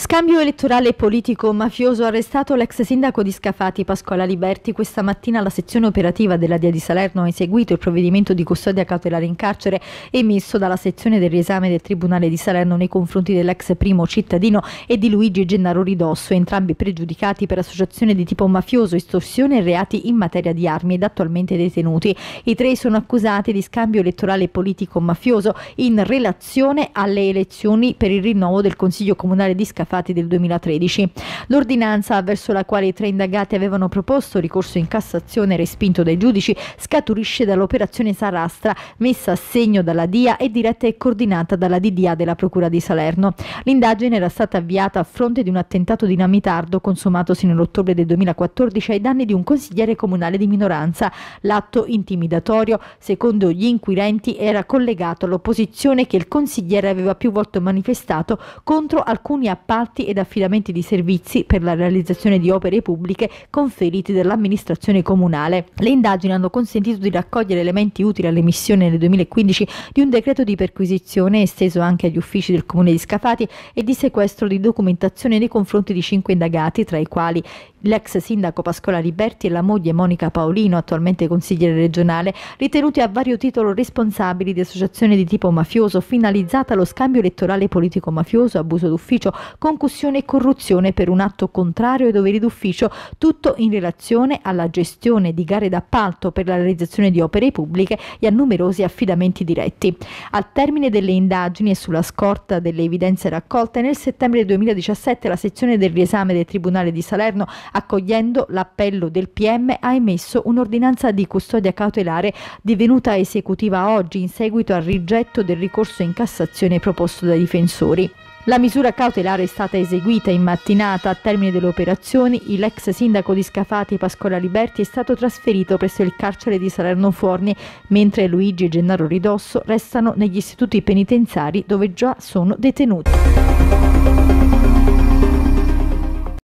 Scambio elettorale politico-mafioso arrestato l'ex sindaco di Scafati Pasquale Liberti. Questa mattina la sezione operativa della DIA di Salerno ha eseguito il provvedimento di custodia cautelare in carcere emesso dalla sezione del riesame del Tribunale di Salerno nei confronti dell'ex primo cittadino e di Luigi Gennaro Ridosso, entrambi pregiudicati per associazione di tipo mafioso, estorsione e reati in materia di armi ed attualmente detenuti. I tre sono accusati di scambio elettorale politico-mafioso in relazione alle elezioni per il rinnovo del Consiglio Comunale di Scafati fatti del 2013. L'ordinanza verso la quale i tre indagati avevano proposto ricorso in Cassazione respinto dai giudici scaturisce dall'operazione Sarastra messa a segno dalla DIA e diretta e coordinata dalla DDA della Procura di Salerno. L'indagine era stata avviata a fronte di un attentato dinamitardo consumatosi nell'ottobre del 2014 ai danni di un consigliere comunale di minoranza. L'atto intimidatorio, secondo gli inquirenti, era collegato all'opposizione che il consigliere aveva più volte manifestato contro alcuni appartamenti appalti ed affidamenti di servizi per la realizzazione di opere pubbliche conferiti dall'amministrazione comunale. Le indagini hanno consentito di raccogliere elementi utili all'emissione nel 2015 di un decreto di perquisizione esteso anche agli uffici del comune di Scafati e di sequestro di documentazione nei confronti di cinque indagati, tra i quali l'ex sindaco Pascola Liberti e la moglie Monica Paolino, attualmente consigliere regionale, ritenuti a vario titolo responsabili di associazioni di tipo mafioso finalizzata allo scambio elettorale politico-mafioso, abuso d'ufficio, concussione e corruzione per un atto contrario ai doveri d'ufficio, tutto in relazione alla gestione di gare d'appalto per la realizzazione di opere pubbliche e a numerosi affidamenti diretti. Al termine delle indagini e sulla scorta delle evidenze raccolte, nel settembre 2017 la sezione del riesame del Tribunale di Salerno, accogliendo l'appello del PM, ha emesso un'ordinanza di custodia cautelare divenuta esecutiva oggi in seguito al rigetto del ricorso in Cassazione proposto dai difensori. La misura cautelare è stata eseguita in mattinata. A termine delle operazioni, l'ex sindaco di Scafati Pasquale Liberti è stato trasferito presso il carcere di Salerno Forni, mentre Luigi e Gennaro Ridosso restano negli istituti penitenziari dove già sono detenuti.